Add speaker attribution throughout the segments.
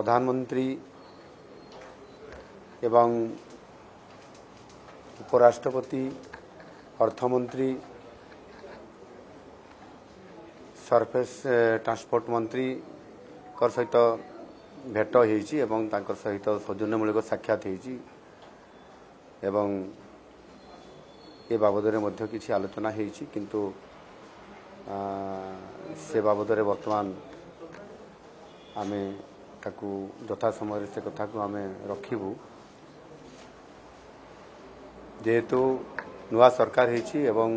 Speaker 1: প্রধানমন্ত্রী এবং উপরাষ্ট্রপতি অর্থমন্ত্রী সরফেস ট্রান্সপোর্ট মন্ত্রী সহিত ভেট হয়েছি এবং তাঁর সহিত সৌজন্যমূলক সাক্ষাৎ হয়েছি এবং এ বাবদরে মধ্য কিছু আলোচনা হয়েছি কিন্তু সে বাবদরে বর্তমান আমি ତାକୁ ଯଥା ସମୟରେ ସେ କଥାକୁ ଆମେ ରଖିବୁ ଯେହେତୁ ନୂଆ ସରକାର ହୋଇଛି ଏବଂ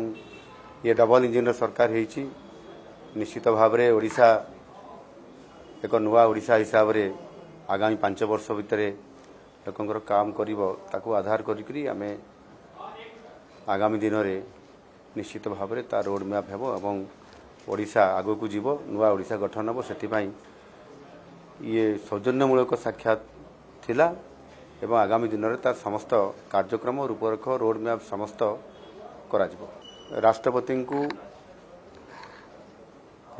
Speaker 1: ଇଏ ଡବଲ ଇଞ୍ଜିନର ସରକାର ହୋଇଛି ନିଶ୍ଚିତ ଭାବରେ ଓଡ଼ିଶା ଏକ ନୂଆ ଓଡ଼ିଶା ହିସାବରେ ଆଗାମୀ ପାଞ୍ଚ ବର୍ଷ ଭିତରେ ଲୋକଙ୍କର କାମ କରିବ ତାକୁ ଆଧାର କରିକିରି ଆମେ ଆଗାମୀ ଦିନରେ ନିଶ୍ଚିତ ଭାବରେ ତା ରୋଡ଼ମ୍ୟାପ୍ ହେବ ଏବଂ ଓଡ଼ିଶା ଆଗକୁ ଯିବ ନୂଆ ଓଡ଼ିଶା ଗଠନ ହେବ ସେଥିପାଇଁ ଇଏ ସୌଜନ୍ୟମୂଳକ ସାକ୍ଷାତ ଥିଲା ଏବଂ ଆଗାମୀ ଦିନରେ ତାର ସମସ୍ତ କାର୍ଯ୍ୟକ୍ରମ ରୂପରେଖ ରୋଡ଼ମ୍ୟାପ୍ ସମସ୍ତ କରାଯିବ ରାଷ୍ଟ୍ରପତିଙ୍କୁ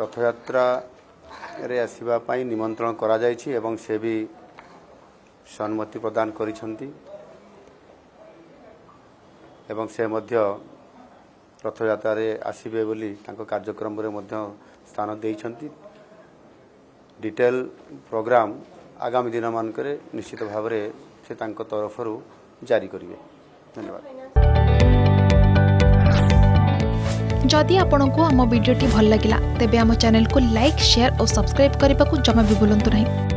Speaker 1: ରଥଯାତ୍ରାରେ ଆସିବା ପାଇଁ ନିମନ୍ତ୍ରଣ କରାଯାଇଛି ଏବଂ ସେ ବି ସମ୍ମତି ପ୍ରଦାନ କରିଛନ୍ତି ଏବଂ ସେ ମଧ୍ୟ ରଥଯାତ୍ରାରେ ଆସିବେ ବୋଲି ତାଙ୍କ କାର୍ଯ୍ୟକ୍ରମରେ ମଧ୍ୟ ସ୍ଥାନ ଦେଇଛନ୍ତି ଡିଟେଲ୍ ପ୍ରୋଗ୍ରାମ୍ ଆଗାମୀ ଦିନମାନଙ୍କରେ ନିଶ୍ଚିତ ଭାବରେ ସେ ତାଙ୍କ ତରଫରୁ ଜାରି କରିବେ ଧନ୍ୟବାଦ
Speaker 2: ଯଦି ଆପଣଙ୍କୁ ଆମ ଭିଡ଼ିଓଟି ଭଲ ଲାଗିଲା ତେବେ ଆମ ଚ୍ୟାନେଲକୁ ଲାଇକ୍ ସେୟାର ଓ ସବସ୍କ୍ରାଇବ୍ କରିବାକୁ ଜମା ବି ଭୁଲନ୍ତୁ ନାହିଁ